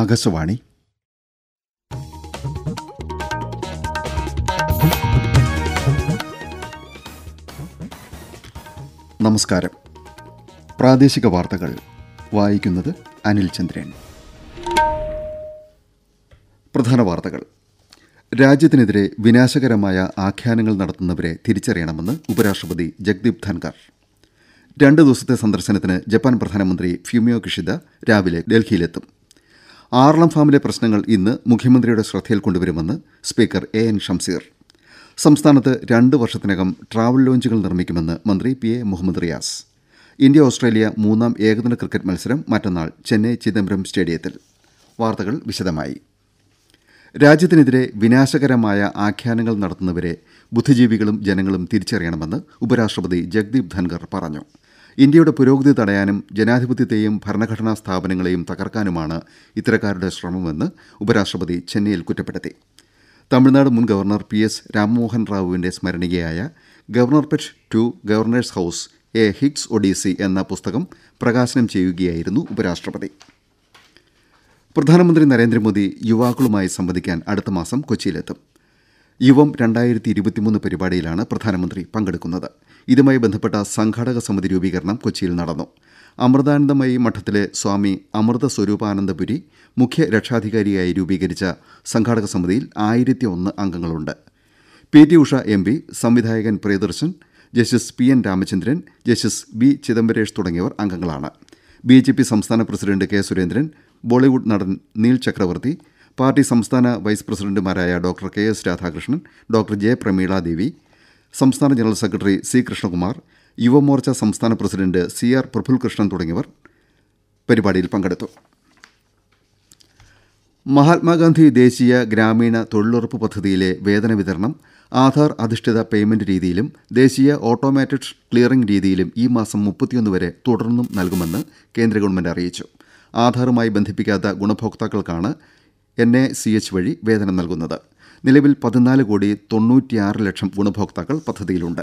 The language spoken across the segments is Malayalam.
ആകാശവാണി നമസ്കാരം പ്രാദേശിക വാർത്തകൾ വായിക്കുന്നത് അനിൽ ചന്ദ്രൻ പ്രധാന വാർത്തകൾ രാജ്യത്തിനെതിരെ വിനാശകരമായ ആഖ്യാനങ്ങൾ നടത്തുന്നവരെ തിരിച്ചറിയണമെന്ന് ഉപരാഷ്ട്രപതി ജഗ്ദീപ് ധൻകർ രണ്ട് ദിവസത്തെ സന്ദർശനത്തിന് ജപ്പാൻ പ്രധാനമന്ത്രി ഫ്യൂമിയോ കിഷിദ രാവിലെ ഡൽഹിയിലെത്തും ആറളം ഫാമിലെ പ്രശ്നങ്ങൾ ഇന്ന് മുഖ്യമന്ത്രിയുടെ ശ്രദ്ധയിൽ കൊണ്ടുവരുമെന്ന് സ്പീക്കർ എ എൻ ഷംസീർ സംസ്ഥാനത്ത് രണ്ട് വർഷത്തിനകം ട്രാവൽ ലോഞ്ചുകൾ നിർമ്മിക്കുമെന്ന് മന്ത്രി P A Muhammad Riyas India Australia മൂന്നാം ഏകദിന ക്രിക്കറ്റ് മത്സരം മറ്റന്നാൾ ചെന്നൈ ചിദംബരം സ്റ്റേഡിയത്തിൽ വാർത്തകൾ വിശദമായി രാജ്യത്തിനെതിരെ വിനാശകരമായ ആഖ്യാനങ്ങൾ നടത്തുന്നവരെ ബുദ്ധിജീവികളും ജനങ്ങളും തിരിച്ചറിയണമെന്ന് ഉപരാഷ്ട്രപതി ജഗ്ദീപ് ധൻഖർ പറഞ്ഞു ഇന്ത്യയുടെ പുരോഗതി തടയാനും ജനാധിപത്യത്തെയും ഭരണഘടനാ സ്ഥാപനങ്ങളെയും തകർക്കാനുമാണ് ഇത്തരക്കാരുടെ ശ്രമമെന്ന് ഉപരാഷ്ട്രപതി ചെന്നൈയിൽ കുറ്റപ്പെടുത്തി തമിഴ്നാട് മുൻ ഗവർണർ പി എസ് രാംമോഹൻ റാവുവിന്റെ സ്മരണികയായ governor pet to governor's house a hick's odyssey എന്ന പുസ്തകം പ്രകാശനം ചെയ്യുകയായിരുന്നു ഉപരാഷ്ട്രപതി പ്രധാനമന്ത്രി നരേന്ദ്രമോദി യുവാക്കളുമായി സംവദിക്കാൻ അടുത്ത മാസം കൊച്ചിയിലെത്തും യുവം രണ്ടായിരത്തി ഇരുപത്തിമൂന്ന് പരിപാടിയിലാണ് പ്രധാനമന്ത്രി പങ്കെടുക്കുന്നത് ഇതുമായി ബന്ധപ്പെട്ട സംഘാടക സമിതി രൂപീകരണം കൊച്ചിയിൽ നടന്നു അമൃതാനന്ദമയി മഠത്തിലെ സ്വാമി അമൃത സ്വരൂപാനന്ദപുരി മുഖ്യ രക്ഷാധികാരിയായി രൂപീകരിച്ച സംഘാടക സമിതിയിൽ ആയിരത്തി ഒന്ന് അംഗങ്ങളുണ്ട് P T Usha M P സംവിധായകൻ Priyadarshan justice P N Ramachandran justice B Chidambaresh തുടങ്ങിയവർ അംഗങ്ങളാണ് ബി ജെ പി സംസ്ഥാന പ്രസിഡന്റ് കെ സുരേന്ദ്രൻ ബോളിവുഡ് നടൻ നീൽ ചക്രവർത്തി പാർട്ടി സംസ്ഥാന വൈസ് പ്രസിഡന്റുമാരായ doctor K S Radhakrishnan doctor J Pramila Devi സംസ്ഥാന general secretary C Krishnakumar Yuvamorcha സംസ്ഥാന പ്രസിഡന്റ് സി ആർ പ്രഫുൽകൃഷ്ണൻ തുടങ്ങിയവർ പരിപാടിയിൽ പങ്കെടുത്തു മഹാത്മാഗാന്ധി ദേശീയ ഗ്രാമീണ തൊഴിലുറപ്പ് പദ്ധതിയിലെ വേതന വിതരണം ആധാർ അധിഷ്ഠിത പേയ്മെന്റ് രീതിയിലും ദേശീയ ഓട്ടോമാറ്റിക് ക്ലിയറിംഗ് രീതിയിലും ഈ മാസം മുപ്പത്തിയൊന്ന് വരെ തുടർന്നും നൽകുമെന്ന് കേന്ദ്ര ഗവൺമെന്റ് അറിയിച്ചു ആധാറുമായി ബന്ധിപ്പിക്കാത്ത ഗുണഭോക്താക്കൾക്കാണ് എൻ എ സി എച്ച് വഴി വേതനം നൽകുന്നത് നിലവിൽ പതിനാല് കോടി തൊണ്ണൂറ്റിയാറ് ലക്ഷം ഗുണഭോക്താക്കൾ പദ്ധതിയിലുണ്ട്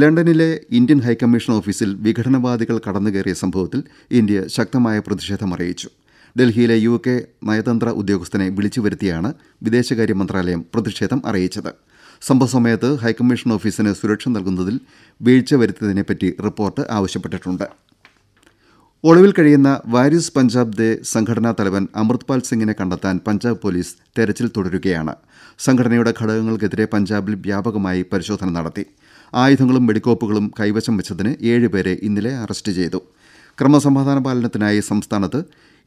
ലണ്ടനിലെ ഇന്ത്യൻ ഹൈക്കമ്മീഷൻ ഓഫീസിൽ വിഘടനവാദികൾ കടന്നുകയറിയ സംഭവത്തിൽ ഇന്ത്യ ശക്തമായ പ്രതിഷേധം അറിയിച്ചു ഡൽഹിയിലെ യു കെ നയതന്ത്ര ഉദ്യോഗസ്ഥനെ വിളിച്ചു വരുത്തിയാണ് വിദേശകാര്യ മന്ത്രാലയം പ്രതിഷേധം അറിയിച്ചത് സംഭവസമയത്ത് ഹൈക്കമ്മീഷൻ ഓഫീസിന് സുരക്ഷ നൽകുന്നതിൽ വീഴ്ച വരുത്തിയതിനെപ്പറ്റി റിപ്പോർട്ട് ആവശ്യപ്പെട്ടിട്ടുണ്ട് ഒളിവിൽ കഴിയുന്ന വാരിസ് പഞ്ചാബ് ദേ സംഘടനാ തലവൻ അമൃത്പാൽ സിംഗിനെ കണ്ടെത്താൻ പഞ്ചാബ് പോലീസ് തെരച്ചിൽ തുടരുകയാണ് സംഘടനയുടെ ഘടകങ്ങൾക്കെതിരെ പഞ്ചാബിൽ വ്യാപകമായി പരിശോധന നടത്തി ആയുധങ്ങളും വെടിക്കോപ്പുകളും കൈവശം വെച്ചതിന് ഏഴുപേരെ ഇന്നലെ അറസ്റ്റ് ചെയ്തു ക്രമസമാധാന പാലനത്തിനായി സംസ്ഥാനത്ത്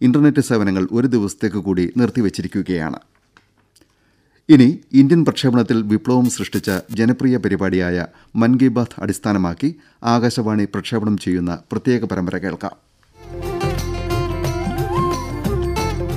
ഇന്റർനെറ്റ് സേവനങ്ങൾ ഒരു ദിവസത്തേക്ക് കൂടി നിർത്തിവച്ചിരിക്കുകയാണ് ഇനി ഇന്ത്യൻ പ്രക്ഷേപണത്തിൽ വിപ്ലവം സൃഷ്ടിച്ച ജനപ്രിയ പരിപാടിയായ മൻ കി ബാത് അടിസ്ഥാനമാക്കി ആകാശവാണി പ്രക്ഷേപണം ചെയ്യുന്ന പ്രത്യേക പരമ്പര കേൾക്കാം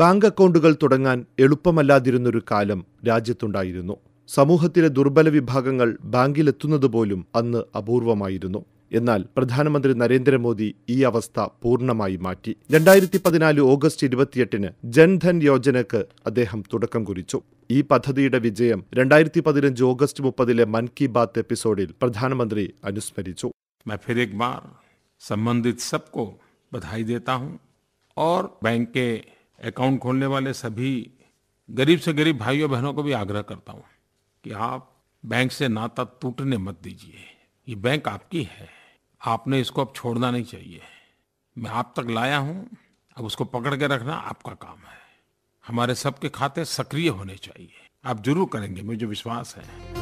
ബാങ്ക് അക്കൗണ്ടുകൾ തുടങ്ങാൻ എളുപ്പമല്ലാതിരുന്നൊരു കാലം രാജ്യത്തുണ്ടായിരുന്നു സമൂഹത്തിലെ ദുർബല വിഭാഗങ്ങൾ ബാങ്കിലെത്തുന്നത് പോലും അന്ന് അപൂർവമായിരുന്നു എന്നാൽ പ്രധാനമന്ത്രി നരേന്ദ്രമോദി ഈ അവസ്ഥ പൂർണ്ണമായി മാറ്റി രണ്ടായിരത്തി പതിനാല് ഓഗസ്റ്റ് ഇരുപത്തിയെട്ടിന് ജൻധൻ യോജനയ്ക്ക് അദ്ദേഹം തുടക്കം കുറിച്ചു ഈ പദ്ധതിയുടെ വിജയം രണ്ടായിരത്തി പതിനഞ്ച് ഓഗസ്റ്റ് മുപ്പതിലെ മൻ കി ബാത്ത് എപ്പിസോഡിൽ പ്രധാനമന്ത്രി അനുസ്മരിച്ചു സംബന്ധിത് സബ്കോ ബധായി ദേതാ ഹും ഓർ ബാങ്ക് अकाउंट खोलने वाले सभी गरीब से गरीब भाइयों बहनों को भी आग्रह करता हूँ कि आप बैंक से नाता टूटने मत दीजिए ये बैंक आपकी है आपने इसको अब छोड़ना नहीं चाहिए मैं आप तक लाया हूँ अब उसको पकड़ के रखना आपका काम है हमारे सबके खाते सक्रिय होने चाहिए आप जरूर करेंगे मुझे विश्वास है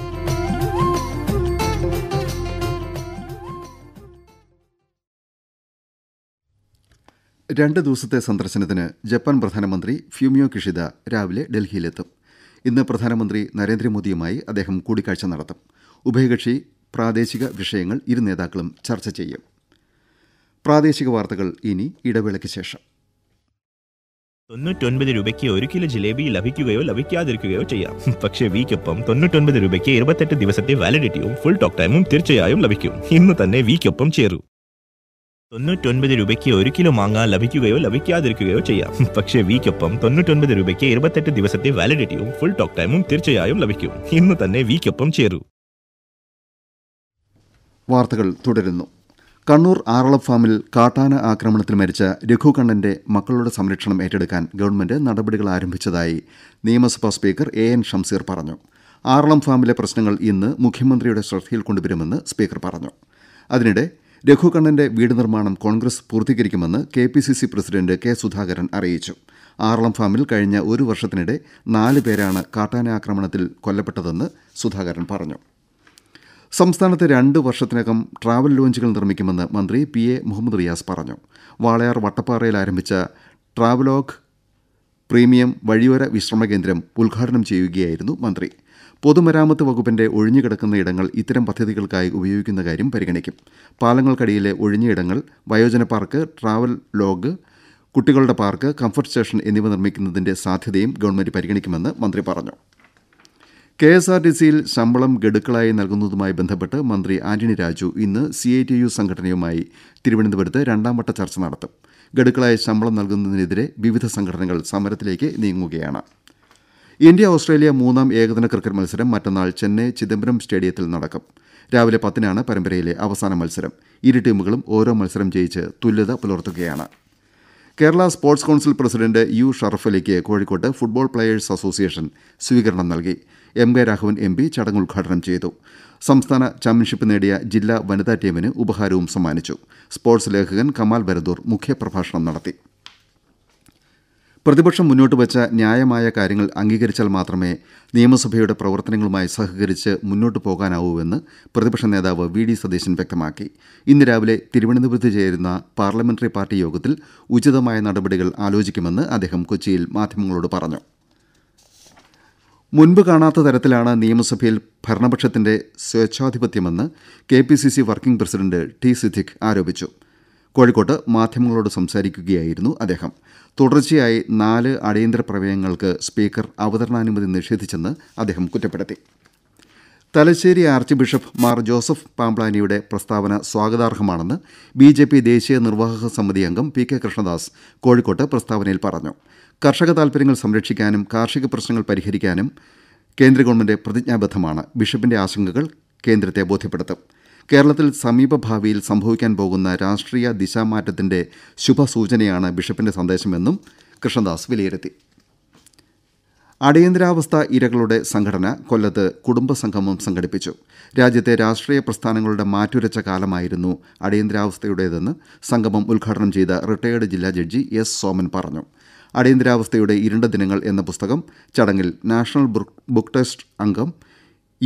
രണ്ട് ദിവസത്തെ സന്ദർശനത്തിന് ജപ്പാൻ പ്രധാനമന്ത്രി ഫ്യൂമിയോ കിഷിദ രാവിലെ ഡൽഹിയിലെത്തും ഇന്ന് പ്രധാനമന്ത്രി നരേന്ദ്രമോദിയുമായി അദ്ദേഹം കൂടിക്കാഴ്ച നടത്തും ഉഭയകക്ഷി പ്രാദേശിക വിഷയങ്ങൾ ഇരു നേതാക്കളും ചർച്ച ചെയ്യും പ്രാദേശിക വാർത്തകൾ ഇനി ഇടവേളയ്ക്ക് ശേഷം തൊണ്ണൂറ്റൊൻപത് രൂപയ്ക്ക് ഒരു കിലോ ജിലേബി ലഭിക്കുകയോ ലഭിക്കാതിരിക്കുകയോ ചെയ്യാം പക്ഷേ വീക്കൊപ്പം തൊണ്ണൂറ്റൊൻപത് രൂപയ്ക്ക് ഇരുപത്തെട്ട് ദിവസത്തെ വാലിഡിറ്റിയും ഫുൾ ടോക്ക് ടൈമും തീർച്ചയായും ലഭിക്കും ഇന്ന് തന്നെ വീക്കൊപ്പം ചേരൂ തൊണ്ണൂറ്റൊൻപത് രൂപയ്ക്ക് ഒരു കിലോ മാങ്ങ ലഭിക്കുകയോ ലഭിക്കാതിരിക്കുകയോ ചെയ്യാം പക്ഷേ വീക്കൊപ്പം തൊണ്ണൂറ്റൊൻപത് രൂപയ്ക്ക് ഇരുപത്തെട്ട് ദിവസത്തെ വാലിഡിറ്റിയും ഫുൾ ടോക്ക് ടൈമും തീർച്ചയായും ലഭിക്കും ഇന്ന് തന്നെ വീക്കൊപ്പം ചേരൂ വാർത്തകൾ തുടരുന്നു കണ്ണൂർ ആറളം ഫാമിൽ കാട്ടാന ആക്രമണത്തിൽ മരിച്ച രഘുകണ്ണന്റെ മക്കളുടെ സംരക്ഷണം ഏറ്റെടുക്കാൻ ഗവൺമെന്റ് നടപടികൾ ആരംഭിച്ചതായി നിയമസഭാ സ്പീക്കർ എ എൻ ഷംസീർ പറഞ്ഞു ആറളം ഫാമിലെ പ്രശ്നങ്ങൾ ഇന്ന് മുഖ്യമന്ത്രിയുടെ ശ്രദ്ധയിൽ കൊണ്ടുവരുമെന്ന് സ്പീക്കർ പറഞ്ഞു അതിനിടെ രഘുകണ്ണന്റെ വീട് നിർമ്മാണം കോൺഗ്രസ് പൂർത്തീകരിക്കുമെന്ന് K P C C president K Sudhakaran അറിയിച്ചു ആറളം ഫാമിൽ കഴിഞ്ഞ ഒരു വർഷത്തിനിടെ നാല് പേരാണ് കാട്ടാന ആക്രമണത്തിൽ കൊല്ലപ്പെട്ടതെന്ന് സുധാകരൻ പറഞ്ഞു സംസ്ഥാനത്ത് രണ്ട് വർഷത്തിനകം ട്രാവൽ ലോഞ്ചുകൾ നിർമ്മിക്കുമെന്ന് മന്ത്രി പി എ മുഹമ്മദ് റിയാസ് പറഞ്ഞു വാളയാർ വട്ടപ്പാറയിൽ ആരംഭിച്ച ട്രാവലോഗ് പ്രീമിയം വഴിയോര വിശ്രമ കേന്ദ്രം ഉദ്ഘാടനം ചെയ്യുകയായിരുന്നു മന്ത്രി പൊതുമരാമത്ത് വകുപ്പിന്റെ ഒഴിഞ്ഞുകിടക്കുന്ന ഇടങ്ങൾ ഇത്തരം പദ്ധതികൾക്കായി ഉപയോഗിക്കുന്ന കാര്യം പരിഗണിക്കും പാലങ്ങൾക്കടിയിലെ ഒഴിഞ്ഞ ഇടങ്ങൾ വയോജന പാർക്ക് ട്രാവൽ ലോഗ് കുട്ടികളുടെ പാർക്ക് കംഫർട്ട് സ്റ്റേഷൻ എന്നിവ നിർമ്മിക്കുന്നതിന്റെ സാധ്യതയും ഗവൺമെന്റ് പരിഗണിക്കുമെന്ന് മന്ത്രി പറഞ്ഞു കെ എസ് ആർ ടി സിയിൽ ശമ്പളം ഗഡുക്കളായി നൽകുന്നതുമായി ബന്ധപ്പെട്ട് മന്ത്രി ആന്റണി രാജു ഇന്ന് സി ഐ ടി യു സംഘടനയുമായി തിരുവനന്തപുരത്ത് രണ്ടാംവട്ട ചർച്ച നടത്തും ഗഡുക്കളായി ശമ്പളം നൽകുന്നതിനെതിരെ വിവിധ സംഘടനകൾ സമരത്തിലേക്ക് നീങ്ങുകയാണ് ഇന്ത്യ ഓസ്ട്രേലിയ മൂന്നാം ഏകദിന ക്രിക്കറ്റ് മത്സരം മറ്റന്നാൾ ചെന്നൈ ചിദംബരം സ്റ്റേഡിയത്തിൽ നടക്കും രാവിലെ പത്തിനാണ് പരമ്പരയിലെ അവസാന മത്സരം ഇരു ടീമുകളും ഓരോ മത്സരം ജയിച്ച് തുല്യത പുലർത്തുകയാണ് Kerala sports council president U ഷറഫലിക്ക് കോഴിക്കോട്ട് ഫുട്ബോൾ പ്ലെയേഴ്സ് അസോസിയേഷൻ സ്വീകരണം നൽകി M K Raghavan M P ചടങ്ങ് ഉദ്ഘാടനം ചെയ്തു സംസ്ഥാന ചാമ്പ്യൻഷിപ്പ് നേടിയ ജില്ലാ വനിതാ ടീമിന് ഉപഹാരവും സമ്മാനിച്ചു സ്പോർട്സ് ലേഖകൻ കമാൽ ബരദൂർ മുഖ്യപ്രഭാഷണം നടത്തി പ്രതിപക്ഷം വെച്ച ന്യായമായ കാര്യങ്ങൾ അംഗീകരിച്ചാൽ മാത്രമേ നിയമസഭയുടെ പ്രവർത്തനങ്ങളുമായി സഹകരിച്ച് മുന്നോട്ടു പോകാനാവൂവെന്ന് പ്രതിപക്ഷ നേതാവ് വി ഡി സതീശൻ വ്യക്തമാക്കി ഇന്ന് രാവിലെ തിരുവനന്തപുരത്ത് ചേരുന്ന പാർലമെന്ററി പാർട്ടി യോഗത്തിൽ ഉചിതമായ നടപടികൾ ആലോചിക്കുമെന്ന് അദ്ദേഹം കൊച്ചിയിൽ മാധ്യമങ്ങളോട് പറഞ്ഞു മുൻപ് കാണാത്ത തരത്തിലാണ് നിയമസഭയിൽ ഭരണപക്ഷത്തിന്റെ സ്വേച്ഛാധിപത്യമെന്ന് K P C C working president T Siddique ആരോപിച്ചു കോഴിക്കോട്ട് മാധ്യമങ്ങളോട് സംസാരിക്കുകയായിരുന്നു അദ്ദേഹം തുടർച്ചയായി നാല് അടിയന്തര പ്രമേയങ്ങൾക്ക് സ്പീക്കർ അവതരണാനുമതി നിഷേധിച്ചെന്ന് അദ്ദേഹം കുറ്റപ്പെടുത്തി തലശ്ശേരി ആർച്ച് ബിഷപ്പ് മാർ ജോസഫ് പാംപ്ലാനിയുടെ പ്രസ്താവന സ്വാഗതാർഹമാണെന്ന് ബി ജെ പി ദേശീയ നിർവാഹക സമിതി അംഗം പി കെ കൃഷ്ണദാസ് കോഴിക്കോട്ട് പ്രസ്താവനയിൽ പറഞ്ഞു കർഷക താൽപര്യങ്ങൾ സംരക്ഷിക്കാനും കാർഷിക പ്രശ്നങ്ങൾ പരിഹരിക്കാനും കേന്ദ്ര ഗവൺമെന്റ് പ്രതിജ്ഞാബദ്ധമാണ് ബിഷപ്പിന്റെ ആശങ്കകൾ കേന്ദ്രത്തെ ബോധ്യപ്പെടുത്തും കേരളത്തിൽ സമീപഭാവിയിൽ സംഭവിക്കാൻ പോകുന്ന രാഷ്ട്രീയ ദിശാമാറ്റത്തിന്റെ ശുഭസൂചനയാണ് ബിഷപ്പിന്റെ സന്ദേശമെന്നും കൃഷ്ണദാസ് വിലയിരുത്തി അടിയന്തരാവസ്ഥ ഇരകളുടെ സംഘടന കൊല്ലത്ത് കുടുംബസംഗമം സംഘടിപ്പിച്ചു രാജ്യത്തെ രാഷ്ട്രീയ പ്രസ്ഥാനങ്ങളുടെ മാറ്റുരച്ച കാലമായിരുന്നു അടിയന്തരാവസ്ഥയുടേതെന്ന് സംഗമം ഉദ്ഘാടനം ചെയ്ത റിട്ടയേർഡ് ജില്ലാ ജഡ്ജി എസ് സോമൻ പറഞ്ഞു അടിയന്തരാവസ്ഥയുടെ ഇരുണ്ട ദിനങ്ങൾ എന്ന പുസ്തകം ചടങ്ങിൽ നാഷണൽ ബുക്ക് ടെസ്റ്റ് അംഗം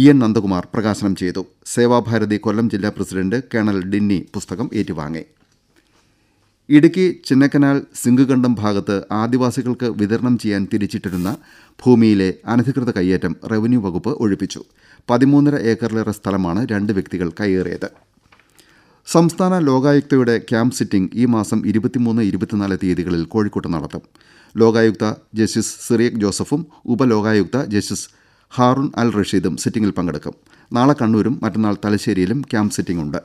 ഇ എൻ നന്ദകുമാർ പ്രകാശനം ചെയ്തു സേവാഭാരതി കൊല്ലം ജില്ലാ പ്രസിഡന്റ് കേണൽ ഡിന്നി പുസ്തകം ഏറ്റുവാങ്ങി ഇടുക്കി ചിന്നക്കനാൽ സിംഗുകണ്ഠം ഭാഗത്ത് ആദിവാസികൾക്ക് വിതരണം ചെയ്യാൻ തിരിച്ചിട്ടിരുന്ന ഭൂമിയിലെ അനധികൃത കയ്യേറ്റം റവന്യൂ വകുപ്പ് ഒഴിപ്പിച്ചു പതിമൂന്നര ഏക്കറിലേറെ സ്ഥലമാണ് രണ്ട് വ്യക്തികൾ കയ്യേറിയത് സംസ്ഥാന ലോകായുക്തയുടെ ക്യാമ്പ് സിറ്റിംഗ് ഈ മാസം ഇരുപത്തിമൂന്ന് ഇരുപത്തിനാല് തീയതികളിൽ കോഴിക്കോട്ട് നടത്തും ലോകായുക്ത ജസ്റ്റിസ് സിറിയക് ജോസഫും ഉപലോകായുക്ത ജസ്റ്റിസ് ഹാറുൻ അൽ റഷീദും സിറ്റിംഗിൽ പങ്കെടുക്കും നാളെ കണ്ണൂരും മറ്റന്നാൾ തലശ്ശേരിയിലും ക്യാമ്പ് സിറ്റിംഗ് ഉണ്ട്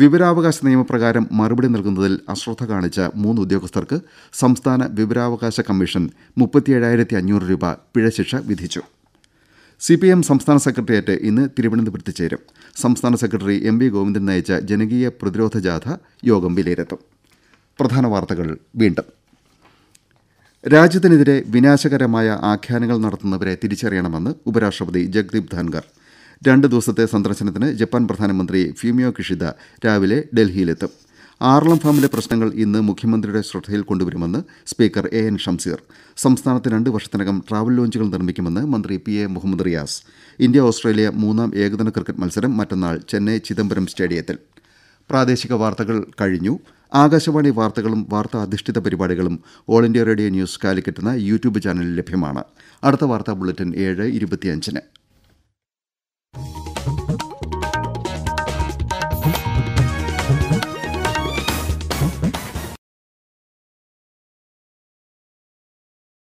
വിവരാവകാശ നിയമപ്രകാരം മറുപടി നൽകുന്നതിൽ അശ്രദ്ധ കാണിച്ച മൂന്ന് ഉദ്യോഗസ്ഥർക്ക് സംസ്ഥാന വിവരാവകാശ കമ്മീഷൻ മുപ്പത്തിയേഴായിരത്തി അഞ്ഞൂറ് രൂപ പിഴശിക്ഷ വിധിച്ചു സി പി എം സംസ്ഥാന സെക്രട്ടേറിയറ്റ് ഇന്ന് തിരുവനന്തപുരത്ത് ചേരും സംസ്ഥാന സെക്രട്ടറി എം വി ഗോവിന്ദൻ നയിച്ച ജനകീയ പ്രതിരോധ ജാഥ യോഗം വിലയിരുത്തും പ്രധാന വാർത്തകൾ വീണ്ടും രാജ്യത്തിനെതിരെ വിനാശകരമായ ആഖ്യാനങ്ങൾ നടത്തുന്നവരെ തിരിച്ചറിയണമെന്ന് ഉപരാഷ്ട്രപതി ജഗ്ദീപ് ധാൻഗർ രണ്ട് ദിവസത്തെ സന്ദർശനത്തിന് ജപ്പാൻ പ്രധാനമന്ത്രി ഫ്യൂമിയോ കിഷിദ രാവിലെ ഡൽഹിയിലെത്തും ആറളം ഫാമിലെ പ്രശ്നങ്ങൾ ഇന്ന് മുഖ്യമന്ത്രിയുടെ ശ്രദ്ധയിൽ കൊണ്ടുവരുമെന്ന് സ്പീക്കർ എ എൻ ഷംസീർ സംസ്ഥാനത്ത് രണ്ട് വർഷത്തിനകം ട്രാവൽ ലോഞ്ചുകൾ നിർമ്മിക്കുമെന്ന് മന്ത്രി P A Muhammad Riyas India Australia മൂന്നാം ഏകദിന ക്രിക്കറ്റ് മത്സരം മറ്റന്നാൾ ചെന്നൈ ചിദംബരം സ്റ്റേഡിയത്തിൽ പ്രാദേശിക വാർത്തകൾ കഴിഞ്ഞു ആകാശവാണി വാർത്തകളും വാർത്താ അധിഷ്ഠിത പരിപാടികളും All India Radio News Calicut YouTube ചാനലിൽ ലഭ്യമാണ് അടുത്ത വാർത്താ ബുള്ളറ്റിൻ ഏഴ് ഇരുപത്തിയഞ്ചിന്